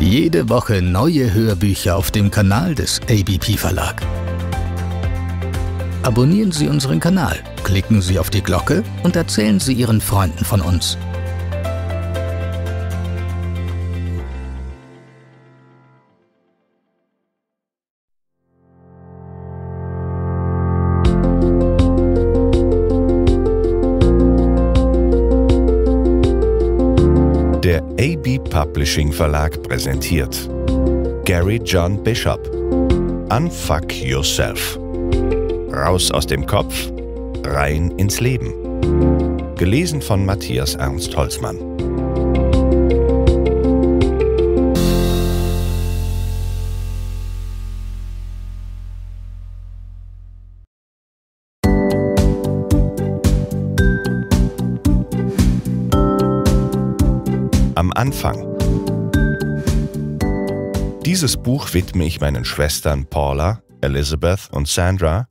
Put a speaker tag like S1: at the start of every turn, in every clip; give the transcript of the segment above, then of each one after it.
S1: Jede Woche neue Hörbücher auf dem Kanal des ABP Verlag. Abonnieren Sie unseren Kanal, klicken Sie auf die Glocke und erzählen Sie Ihren Freunden von uns. Pershing Verlag präsentiert. Gary John Bishop. Unfuck Yourself. Raus aus dem Kopf, rein ins Leben. Gelesen von Matthias Ernst Holzmann. Am Anfang dieses Buch widme ich meinen Schwestern Paula, Elizabeth und Sandra,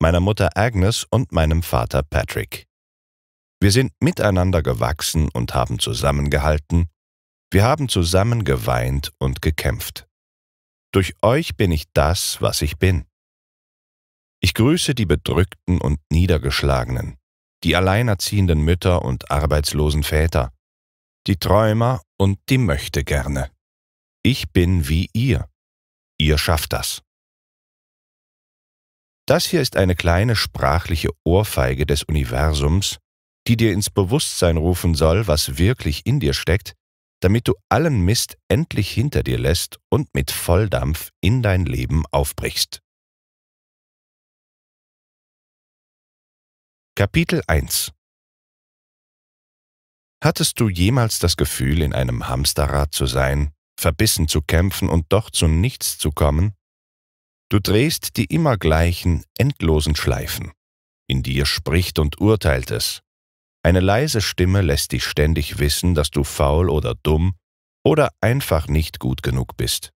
S1: meiner Mutter Agnes und meinem Vater Patrick. Wir sind miteinander gewachsen und haben zusammengehalten, wir haben zusammen geweint und gekämpft. Durch euch bin ich das, was ich bin. Ich grüße die Bedrückten und Niedergeschlagenen, die alleinerziehenden Mütter und arbeitslosen Väter, die Träumer und die Möchte gerne. Ich bin wie ihr. Ihr schafft das. Das hier ist eine kleine sprachliche Ohrfeige des Universums, die dir ins Bewusstsein rufen soll, was wirklich in dir steckt, damit du allen Mist endlich hinter dir lässt und mit Volldampf in dein Leben aufbrichst. Kapitel 1 Hattest du jemals das Gefühl, in einem Hamsterrad zu sein, verbissen zu kämpfen und doch zu nichts zu kommen? Du drehst die immer gleichen, endlosen Schleifen. In dir spricht und urteilt es. Eine leise Stimme lässt dich ständig wissen, dass du faul oder dumm oder einfach nicht gut genug bist.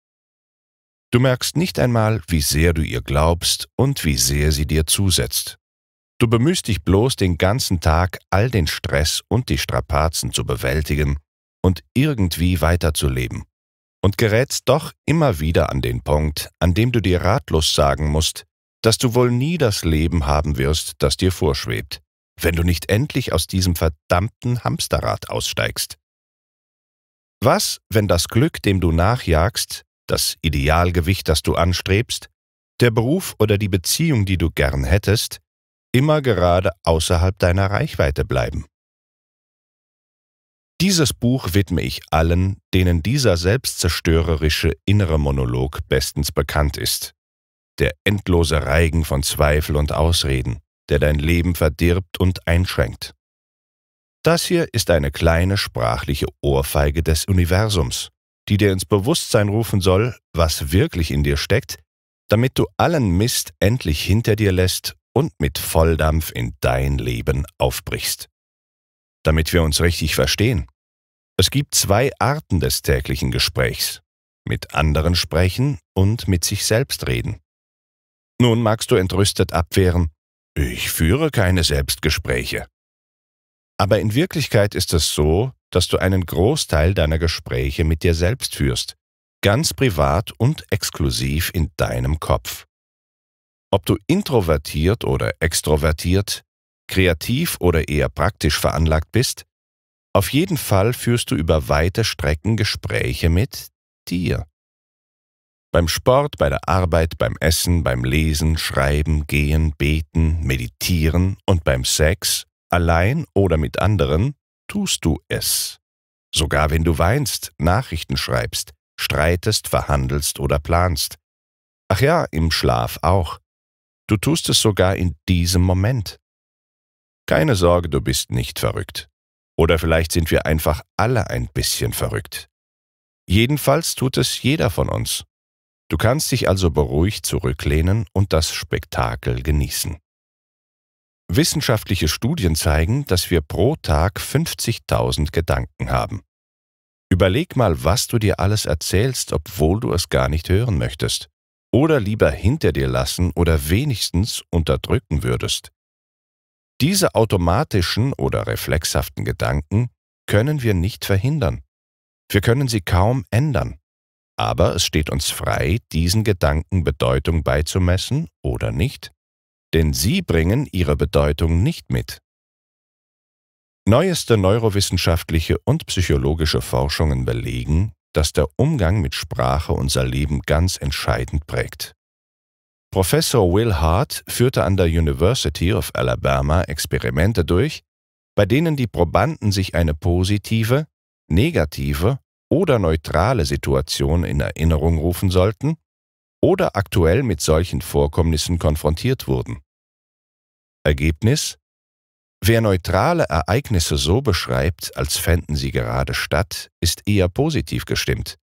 S1: Du merkst nicht einmal, wie sehr du ihr glaubst und wie sehr sie dir zusetzt. Du bemühst dich bloß den ganzen Tag, all den Stress und die Strapazen zu bewältigen und irgendwie weiterzuleben und gerätst doch immer wieder an den Punkt, an dem du dir ratlos sagen musst, dass du wohl nie das Leben haben wirst, das dir vorschwebt, wenn du nicht endlich aus diesem verdammten Hamsterrad aussteigst. Was, wenn das Glück, dem du nachjagst, das Idealgewicht, das du anstrebst, der Beruf oder die Beziehung, die du gern hättest, immer gerade außerhalb deiner Reichweite bleiben? Dieses Buch widme ich allen, denen dieser selbstzerstörerische innere Monolog bestens bekannt ist. Der endlose Reigen von Zweifel und Ausreden, der dein Leben verdirbt und einschränkt. Das hier ist eine kleine sprachliche Ohrfeige des Universums, die dir ins Bewusstsein rufen soll, was wirklich in dir steckt, damit du allen Mist endlich hinter dir lässt und mit Volldampf in dein Leben aufbrichst damit wir uns richtig verstehen. Es gibt zwei Arten des täglichen Gesprächs. Mit anderen sprechen und mit sich selbst reden. Nun magst du entrüstet abwehren, ich führe keine Selbstgespräche. Aber in Wirklichkeit ist es so, dass du einen Großteil deiner Gespräche mit dir selbst führst, ganz privat und exklusiv in deinem Kopf. Ob du introvertiert oder extrovertiert, kreativ oder eher praktisch veranlagt bist, auf jeden Fall führst du über weite Strecken Gespräche mit dir. Beim Sport, bei der Arbeit, beim Essen, beim Lesen, Schreiben, Gehen, Beten, Meditieren und beim Sex, allein oder mit anderen, tust du es. Sogar wenn du weinst, Nachrichten schreibst, streitest, verhandelst oder planst. Ach ja, im Schlaf auch. Du tust es sogar in diesem Moment. Keine Sorge, du bist nicht verrückt. Oder vielleicht sind wir einfach alle ein bisschen verrückt. Jedenfalls tut es jeder von uns. Du kannst dich also beruhigt zurücklehnen und das Spektakel genießen. Wissenschaftliche Studien zeigen, dass wir pro Tag 50.000 Gedanken haben. Überleg mal, was du dir alles erzählst, obwohl du es gar nicht hören möchtest. Oder lieber hinter dir lassen oder wenigstens unterdrücken würdest. Diese automatischen oder reflexhaften Gedanken können wir nicht verhindern. Wir können sie kaum ändern. Aber es steht uns frei, diesen Gedanken Bedeutung beizumessen oder nicht, denn sie bringen ihre Bedeutung nicht mit. Neueste neurowissenschaftliche und psychologische Forschungen belegen, dass der Umgang mit Sprache unser Leben ganz entscheidend prägt. Professor Will Hart führte an der University of Alabama Experimente durch, bei denen die Probanden sich eine positive, negative oder neutrale Situation in Erinnerung rufen sollten oder aktuell mit solchen Vorkommnissen konfrontiert wurden. Ergebnis? Wer neutrale Ereignisse so beschreibt, als fänden sie gerade statt, ist eher positiv gestimmt.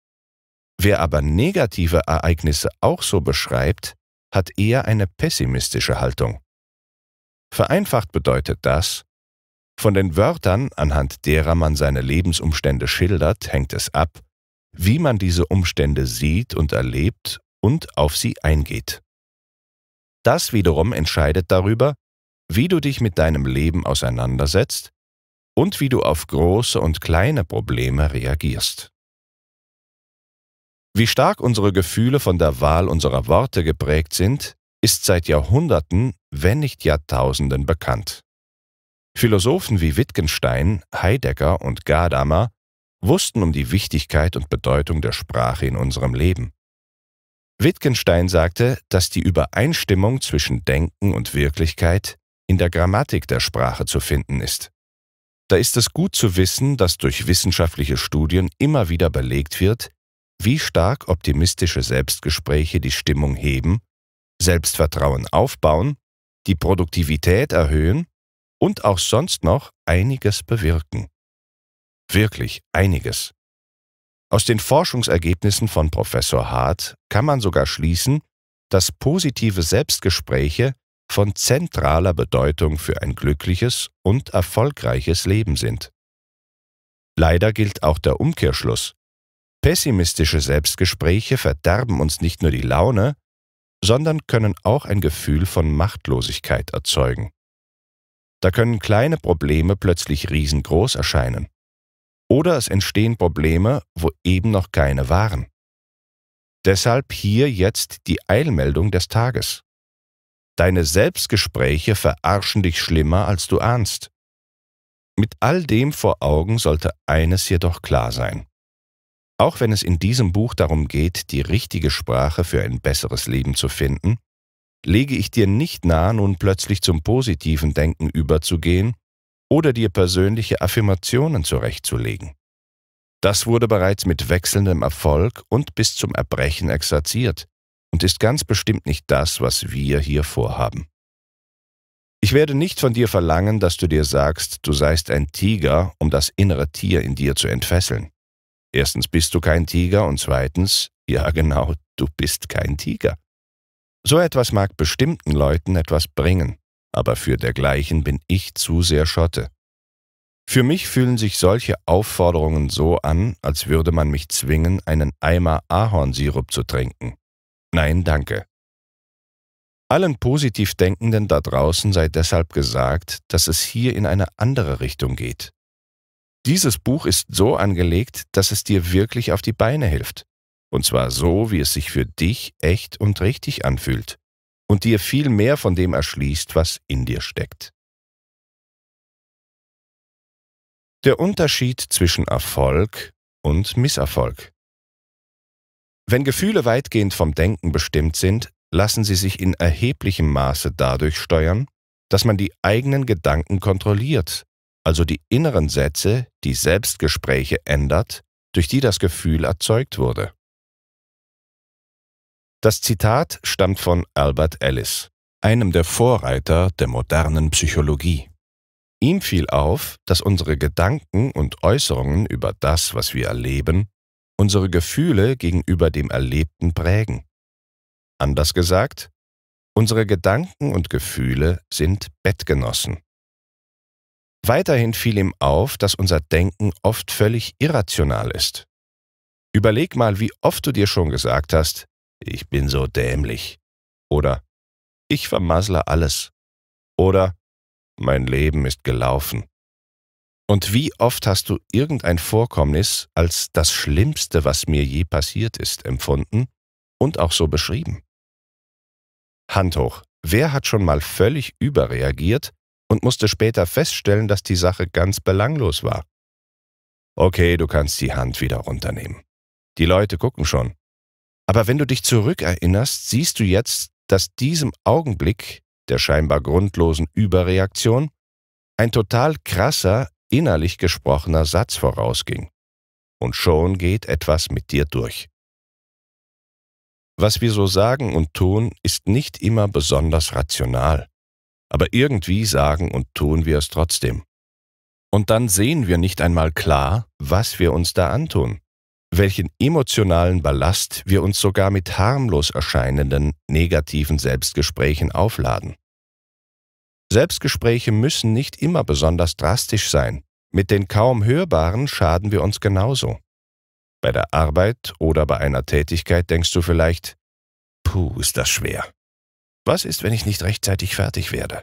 S1: Wer aber negative Ereignisse auch so beschreibt, hat eher eine pessimistische Haltung. Vereinfacht bedeutet das, von den Wörtern, anhand derer man seine Lebensumstände schildert, hängt es ab, wie man diese Umstände sieht und erlebt und auf sie eingeht. Das wiederum entscheidet darüber, wie du dich mit deinem Leben auseinandersetzt und wie du auf große und kleine Probleme reagierst. Wie stark unsere Gefühle von der Wahl unserer Worte geprägt sind, ist seit Jahrhunderten, wenn nicht Jahrtausenden bekannt. Philosophen wie Wittgenstein, Heidegger und Gadamer wussten um die Wichtigkeit und Bedeutung der Sprache in unserem Leben. Wittgenstein sagte, dass die Übereinstimmung zwischen Denken und Wirklichkeit in der Grammatik der Sprache zu finden ist. Da ist es gut zu wissen, dass durch wissenschaftliche Studien immer wieder belegt wird, wie stark optimistische Selbstgespräche die Stimmung heben, Selbstvertrauen aufbauen, die Produktivität erhöhen und auch sonst noch einiges bewirken. Wirklich einiges. Aus den Forschungsergebnissen von Professor Hart kann man sogar schließen, dass positive Selbstgespräche von zentraler Bedeutung für ein glückliches und erfolgreiches Leben sind. Leider gilt auch der Umkehrschluss. Pessimistische Selbstgespräche verderben uns nicht nur die Laune, sondern können auch ein Gefühl von Machtlosigkeit erzeugen. Da können kleine Probleme plötzlich riesengroß erscheinen. Oder es entstehen Probleme, wo eben noch keine waren. Deshalb hier jetzt die Eilmeldung des Tages. Deine Selbstgespräche verarschen dich schlimmer, als du ahnst. Mit all dem vor Augen sollte eines jedoch klar sein. Auch wenn es in diesem Buch darum geht, die richtige Sprache für ein besseres Leben zu finden, lege ich dir nicht nahe, nun plötzlich zum positiven Denken überzugehen oder dir persönliche Affirmationen zurechtzulegen. Das wurde bereits mit wechselndem Erfolg und bis zum Erbrechen exerziert und ist ganz bestimmt nicht das, was wir hier vorhaben. Ich werde nicht von dir verlangen, dass du dir sagst, du seist ein Tiger, um das innere Tier in dir zu entfesseln. Erstens bist du kein Tiger und zweitens, ja genau, du bist kein Tiger. So etwas mag bestimmten Leuten etwas bringen, aber für dergleichen bin ich zu sehr Schotte. Für mich fühlen sich solche Aufforderungen so an, als würde man mich zwingen, einen Eimer Ahornsirup zu trinken. Nein, danke. Allen Positivdenkenden da draußen sei deshalb gesagt, dass es hier in eine andere Richtung geht. Dieses Buch ist so angelegt, dass es dir wirklich auf die Beine hilft. Und zwar so, wie es sich für dich echt und richtig anfühlt. Und dir viel mehr von dem erschließt, was in dir steckt. Der Unterschied zwischen Erfolg und Misserfolg. Wenn Gefühle weitgehend vom Denken bestimmt sind, lassen sie sich in erheblichem Maße dadurch steuern, dass man die eigenen Gedanken kontrolliert also die inneren Sätze, die Selbstgespräche ändert, durch die das Gefühl erzeugt wurde. Das Zitat stammt von Albert Ellis, einem der Vorreiter der modernen Psychologie. Ihm fiel auf, dass unsere Gedanken und Äußerungen über das, was wir erleben, unsere Gefühle gegenüber dem Erlebten prägen. Anders gesagt, unsere Gedanken und Gefühle sind Bettgenossen. Weiterhin fiel ihm auf, dass unser Denken oft völlig irrational ist. Überleg mal, wie oft du dir schon gesagt hast, ich bin so dämlich. Oder ich vermassle alles. Oder mein Leben ist gelaufen. Und wie oft hast du irgendein Vorkommnis als das Schlimmste, was mir je passiert ist, empfunden und auch so beschrieben? Hand hoch, wer hat schon mal völlig überreagiert und musste später feststellen, dass die Sache ganz belanglos war. Okay, du kannst die Hand wieder runternehmen. Die Leute gucken schon. Aber wenn du dich zurückerinnerst, siehst du jetzt, dass diesem Augenblick der scheinbar grundlosen Überreaktion ein total krasser, innerlich gesprochener Satz vorausging. Und schon geht etwas mit dir durch. Was wir so sagen und tun, ist nicht immer besonders rational aber irgendwie sagen und tun wir es trotzdem. Und dann sehen wir nicht einmal klar, was wir uns da antun, welchen emotionalen Ballast wir uns sogar mit harmlos erscheinenden negativen Selbstgesprächen aufladen. Selbstgespräche müssen nicht immer besonders drastisch sein, mit den kaum hörbaren schaden wir uns genauso. Bei der Arbeit oder bei einer Tätigkeit denkst du vielleicht, puh, ist das schwer. Was ist, wenn ich nicht rechtzeitig fertig werde?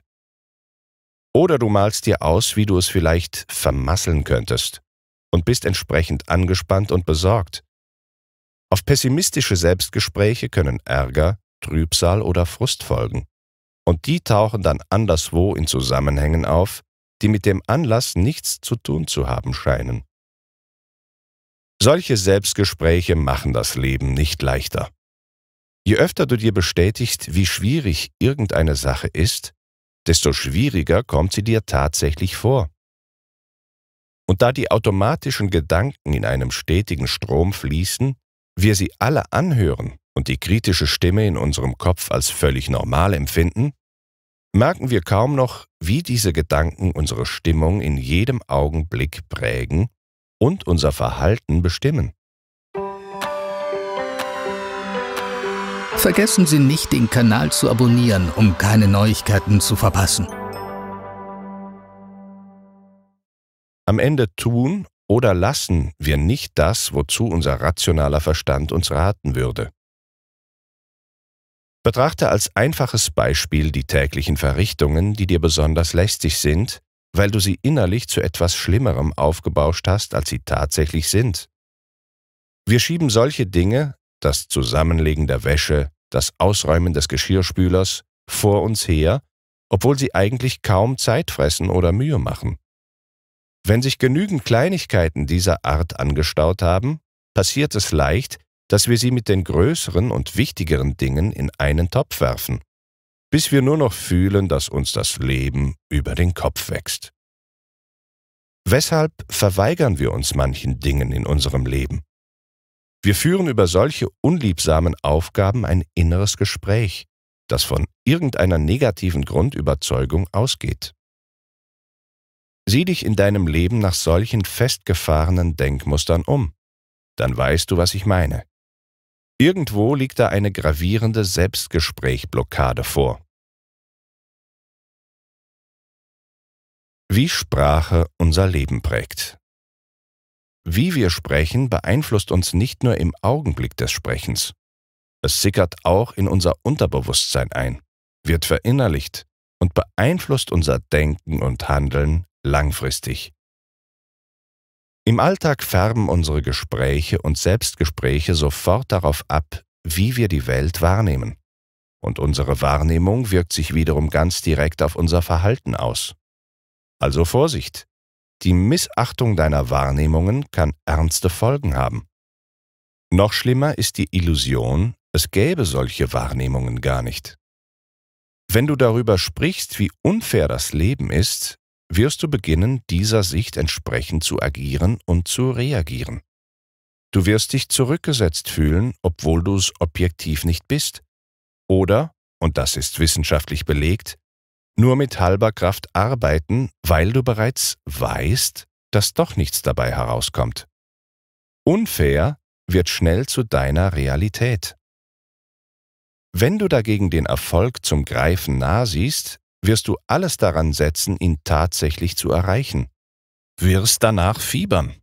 S1: Oder du malst dir aus, wie du es vielleicht vermasseln könntest und bist entsprechend angespannt und besorgt. Auf pessimistische Selbstgespräche können Ärger, Trübsal oder Frust folgen. Und die tauchen dann anderswo in Zusammenhängen auf, die mit dem Anlass nichts zu tun zu haben scheinen. Solche Selbstgespräche machen das Leben nicht leichter. Je öfter du dir bestätigst, wie schwierig irgendeine Sache ist, desto schwieriger kommt sie dir tatsächlich vor. Und da die automatischen Gedanken in einem stetigen Strom fließen, wir sie alle anhören und die kritische Stimme in unserem Kopf als völlig normal empfinden, merken wir kaum noch, wie diese Gedanken unsere Stimmung in jedem Augenblick prägen und unser Verhalten bestimmen. Vergessen Sie nicht, den Kanal zu abonnieren, um keine Neuigkeiten zu verpassen. Am Ende tun oder lassen wir nicht das, wozu unser rationaler Verstand uns raten würde. Betrachte als einfaches Beispiel die täglichen Verrichtungen, die dir besonders lästig sind, weil du sie innerlich zu etwas Schlimmerem aufgebauscht hast, als sie tatsächlich sind. Wir schieben solche Dinge, das Zusammenlegen der Wäsche, das Ausräumen des Geschirrspülers vor uns her, obwohl sie eigentlich kaum Zeit fressen oder Mühe machen. Wenn sich genügend Kleinigkeiten dieser Art angestaut haben, passiert es leicht, dass wir sie mit den größeren und wichtigeren Dingen in einen Topf werfen, bis wir nur noch fühlen, dass uns das Leben über den Kopf wächst. Weshalb verweigern wir uns manchen Dingen in unserem Leben? Wir führen über solche unliebsamen Aufgaben ein inneres Gespräch, das von irgendeiner negativen Grundüberzeugung ausgeht. Sieh dich in deinem Leben nach solchen festgefahrenen Denkmustern um, dann weißt du, was ich meine. Irgendwo liegt da eine gravierende Selbstgesprächblockade vor. Wie Sprache unser Leben prägt. Wie wir sprechen, beeinflusst uns nicht nur im Augenblick des Sprechens. Es sickert auch in unser Unterbewusstsein ein, wird verinnerlicht und beeinflusst unser Denken und Handeln langfristig. Im Alltag färben unsere Gespräche und Selbstgespräche sofort darauf ab, wie wir die Welt wahrnehmen. Und unsere Wahrnehmung wirkt sich wiederum ganz direkt auf unser Verhalten aus. Also Vorsicht! Die Missachtung deiner Wahrnehmungen kann ernste Folgen haben. Noch schlimmer ist die Illusion, es gäbe solche Wahrnehmungen gar nicht. Wenn du darüber sprichst, wie unfair das Leben ist, wirst du beginnen, dieser Sicht entsprechend zu agieren und zu reagieren. Du wirst dich zurückgesetzt fühlen, obwohl du es objektiv nicht bist. Oder, und das ist wissenschaftlich belegt, nur mit halber Kraft arbeiten, weil du bereits weißt, dass doch nichts dabei herauskommt. Unfair wird schnell zu deiner Realität. Wenn du dagegen den Erfolg zum Greifen nah siehst, wirst du alles daran setzen, ihn tatsächlich zu erreichen. Wirst danach fiebern.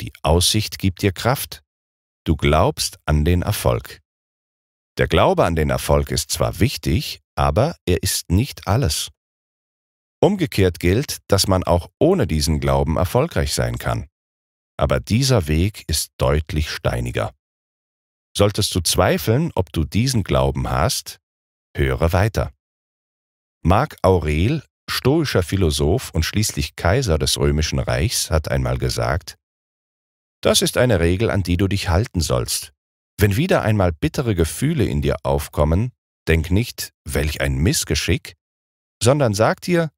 S1: Die Aussicht gibt dir Kraft. Du glaubst an den Erfolg. Der Glaube an den Erfolg ist zwar wichtig, aber er ist nicht alles. Umgekehrt gilt, dass man auch ohne diesen Glauben erfolgreich sein kann. Aber dieser Weg ist deutlich steiniger. Solltest du zweifeln, ob du diesen Glauben hast, höre weiter. Marc Aurel, stoischer Philosoph und schließlich Kaiser des Römischen Reichs, hat einmal gesagt, das ist eine Regel, an die du dich halten sollst. Wenn wieder einmal bittere Gefühle in dir aufkommen, denk nicht, welch ein Missgeschick, sondern sag dir,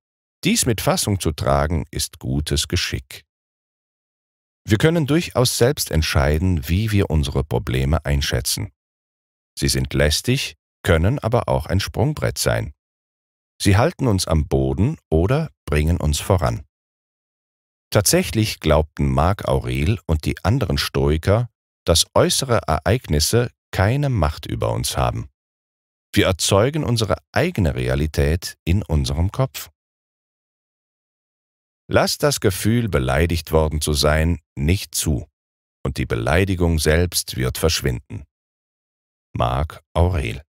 S1: dies mit Fassung zu tragen, ist gutes Geschick. Wir können durchaus selbst entscheiden, wie wir unsere Probleme einschätzen. Sie sind lästig, können aber auch ein Sprungbrett sein. Sie halten uns am Boden oder bringen uns voran. Tatsächlich glaubten Marc Aurel und die anderen Stoiker, dass äußere Ereignisse keine Macht über uns haben. Wir erzeugen unsere eigene Realität in unserem Kopf. Lass das Gefühl, beleidigt worden zu sein, nicht zu, und die Beleidigung selbst wird verschwinden. Marc Aurel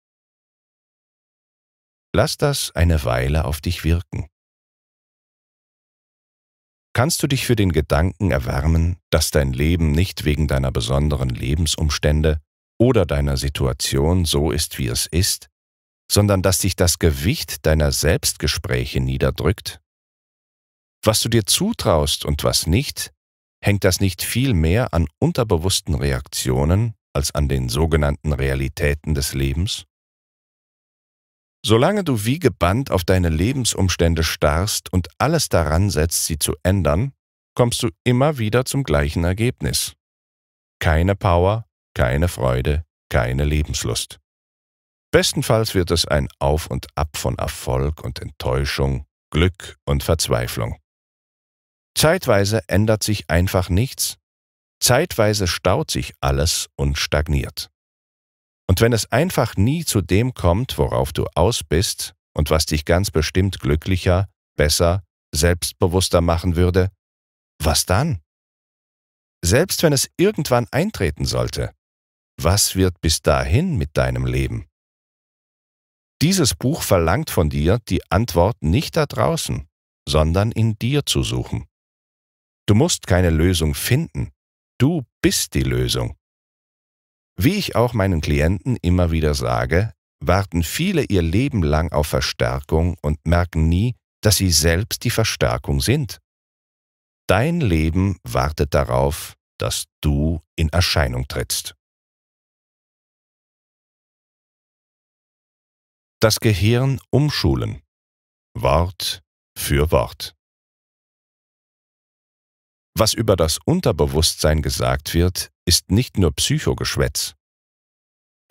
S1: Lass das eine Weile auf dich wirken. Kannst du dich für den Gedanken erwärmen, dass dein Leben nicht wegen deiner besonderen Lebensumstände oder deiner Situation so ist, wie es ist, sondern dass dich das Gewicht deiner Selbstgespräche niederdrückt was du dir zutraust und was nicht, hängt das nicht viel mehr an unterbewussten Reaktionen als an den sogenannten Realitäten des Lebens? Solange du wie gebannt auf deine Lebensumstände starrst und alles daran setzt, sie zu ändern, kommst du immer wieder zum gleichen Ergebnis. Keine Power, keine Freude, keine Lebenslust. Bestenfalls wird es ein Auf und Ab von Erfolg und Enttäuschung, Glück und Verzweiflung. Zeitweise ändert sich einfach nichts, zeitweise staut sich alles und stagniert. Und wenn es einfach nie zu dem kommt, worauf du aus bist und was dich ganz bestimmt glücklicher, besser, selbstbewusster machen würde, was dann? Selbst wenn es irgendwann eintreten sollte, was wird bis dahin mit deinem Leben? Dieses Buch verlangt von dir, die Antwort nicht da draußen, sondern in dir zu suchen. Du musst keine Lösung finden. Du bist die Lösung. Wie ich auch meinen Klienten immer wieder sage, warten viele ihr Leben lang auf Verstärkung und merken nie, dass sie selbst die Verstärkung sind. Dein Leben wartet darauf, dass du in Erscheinung trittst. Das Gehirn umschulen. Wort für Wort. Was über das Unterbewusstsein gesagt wird, ist nicht nur Psychogeschwätz.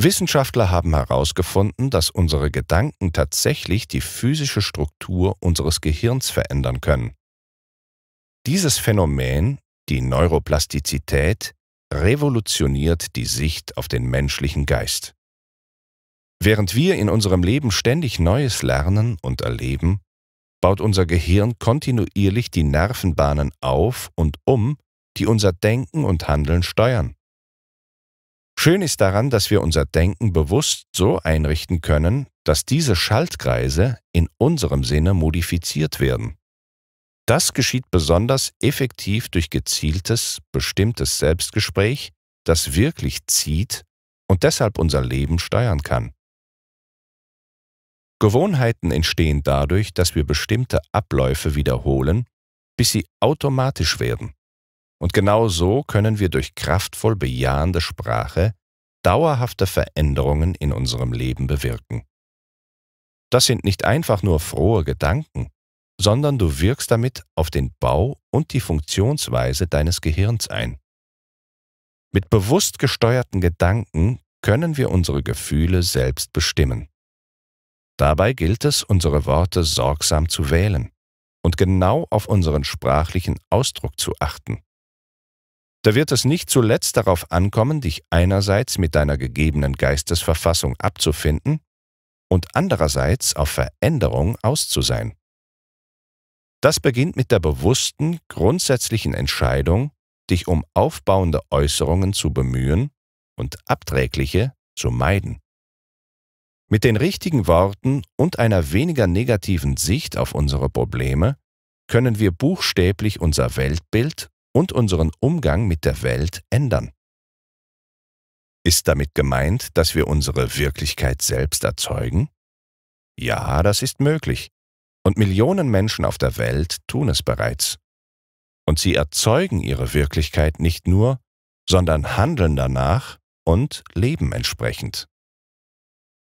S1: Wissenschaftler haben herausgefunden, dass unsere Gedanken tatsächlich die physische Struktur unseres Gehirns verändern können. Dieses Phänomen, die Neuroplastizität, revolutioniert die Sicht auf den menschlichen Geist. Während wir in unserem Leben ständig Neues lernen und erleben, baut unser Gehirn kontinuierlich die Nervenbahnen auf und um, die unser Denken und Handeln steuern. Schön ist daran, dass wir unser Denken bewusst so einrichten können, dass diese Schaltkreise in unserem Sinne modifiziert werden. Das geschieht besonders effektiv durch gezieltes, bestimmtes Selbstgespräch, das wirklich zieht und deshalb unser Leben steuern kann. Gewohnheiten entstehen dadurch, dass wir bestimmte Abläufe wiederholen, bis sie automatisch werden. Und genau so können wir durch kraftvoll bejahende Sprache dauerhafte Veränderungen in unserem Leben bewirken. Das sind nicht einfach nur frohe Gedanken, sondern du wirkst damit auf den Bau und die Funktionsweise deines Gehirns ein. Mit bewusst gesteuerten Gedanken können wir unsere Gefühle selbst bestimmen. Dabei gilt es, unsere Worte sorgsam zu wählen und genau auf unseren sprachlichen Ausdruck zu achten. Da wird es nicht zuletzt darauf ankommen, dich einerseits mit deiner gegebenen Geistesverfassung abzufinden und andererseits auf Veränderung auszusein. Das beginnt mit der bewussten, grundsätzlichen Entscheidung, dich um aufbauende Äußerungen zu bemühen und abträgliche zu meiden. Mit den richtigen Worten und einer weniger negativen Sicht auf unsere Probleme können wir buchstäblich unser Weltbild und unseren Umgang mit der Welt ändern. Ist damit gemeint, dass wir unsere Wirklichkeit selbst erzeugen? Ja, das ist möglich. Und Millionen Menschen auf der Welt tun es bereits. Und sie erzeugen ihre Wirklichkeit nicht nur, sondern handeln danach und leben entsprechend.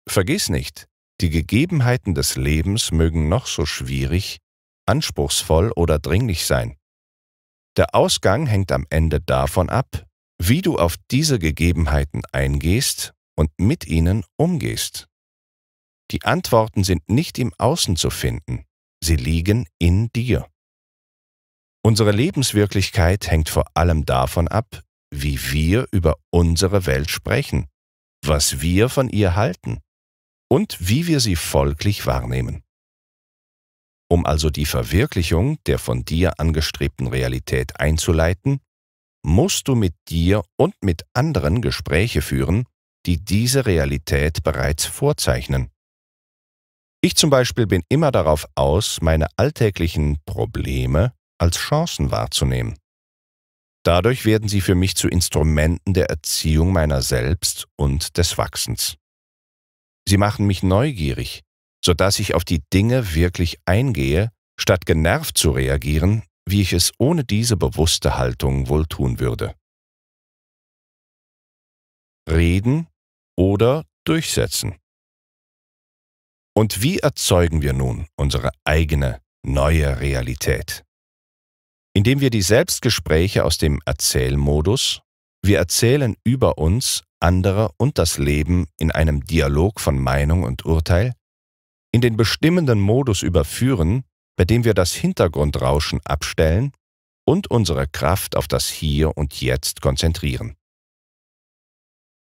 S1: Vergiss nicht, die Gegebenheiten des Lebens mögen noch so schwierig, anspruchsvoll oder dringlich sein. Der Ausgang hängt am Ende davon ab, wie du auf diese Gegebenheiten eingehst und mit ihnen umgehst. Die Antworten sind nicht im Außen zu finden, sie liegen in dir. Unsere Lebenswirklichkeit hängt vor allem davon ab, wie wir über unsere Welt sprechen, was wir von ihr halten und wie wir sie folglich wahrnehmen. Um also die Verwirklichung der von dir angestrebten Realität einzuleiten, musst du mit dir und mit anderen Gespräche führen, die diese Realität bereits vorzeichnen. Ich zum Beispiel bin immer darauf aus, meine alltäglichen Probleme als Chancen wahrzunehmen. Dadurch werden sie für mich zu Instrumenten der Erziehung meiner selbst und des Wachsens. Sie machen mich neugierig, sodass ich auf die Dinge wirklich eingehe, statt genervt zu reagieren, wie ich es ohne diese bewusste Haltung wohl tun würde. Reden oder durchsetzen. Und wie erzeugen wir nun unsere eigene neue Realität? Indem wir die Selbstgespräche aus dem Erzählmodus, wir erzählen über uns, anderer und das Leben in einem Dialog von Meinung und Urteil, in den bestimmenden Modus überführen, bei dem wir das Hintergrundrauschen abstellen und unsere Kraft auf das Hier und Jetzt konzentrieren.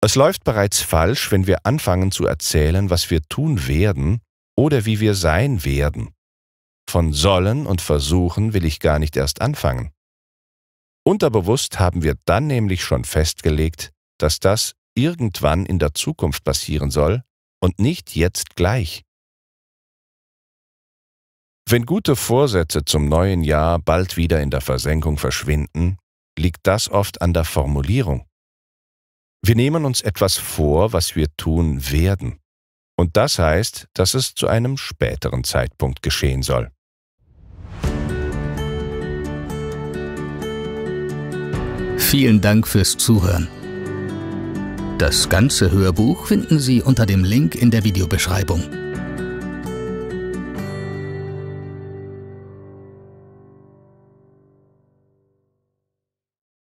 S1: Es läuft bereits falsch, wenn wir anfangen zu erzählen, was wir tun werden oder wie wir sein werden. Von sollen und versuchen will ich gar nicht erst anfangen. Unterbewusst haben wir dann nämlich schon festgelegt, dass das irgendwann in der Zukunft passieren soll und nicht jetzt gleich. Wenn gute Vorsätze zum neuen Jahr bald wieder in der Versenkung verschwinden, liegt das oft an der Formulierung. Wir nehmen uns etwas vor, was wir tun werden. Und das heißt, dass es zu einem späteren Zeitpunkt geschehen soll. Vielen Dank fürs Zuhören. Das ganze Hörbuch finden Sie unter dem Link in der Videobeschreibung.